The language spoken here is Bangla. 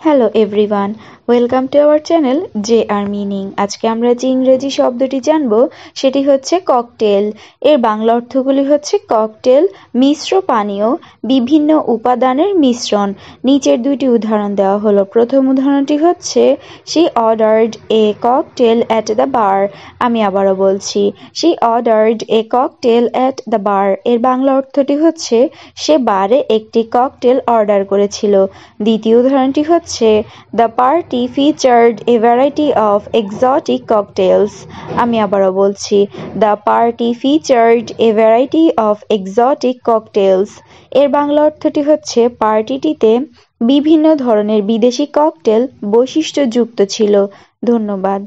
Hello everyone welcome to our channel J R meaning আজকে আমরা যে ইংরেজি শব্দটি জানব সেটি হচ্ছে ককটেল এর বাংলা অর্থগুলি হচ্ছে ককটেল মিশ্র পানীয় বিভিন্ন উপাদানের মিশ্রণ নিচের দুইটি উদাহরণ দেওয়া হলো প্রথম উদাহরণটি হচ্ছে she ordered a cocktail at the bar আমি আবারও বলছি she ordered a cocktail at the bar এর বাংলা অর্থটি হচ্ছে সে বারে একটি ককটেল অর্ডার করেছিল দ্বিতীয় উদাহরণটি হচ্ছে দ্য পার্টি এটি featured a variety of exotic cocktails আমি আবারও বলছি the party featured a variety of exotic cocktails এর বাংলা অর্থটি হচ্ছে পার্টিটিতে বিভিন্ন ধরনের বিদেশি ককটেল বৈশিষ্ট্যযুক্ত ছিল ধন্যবাদ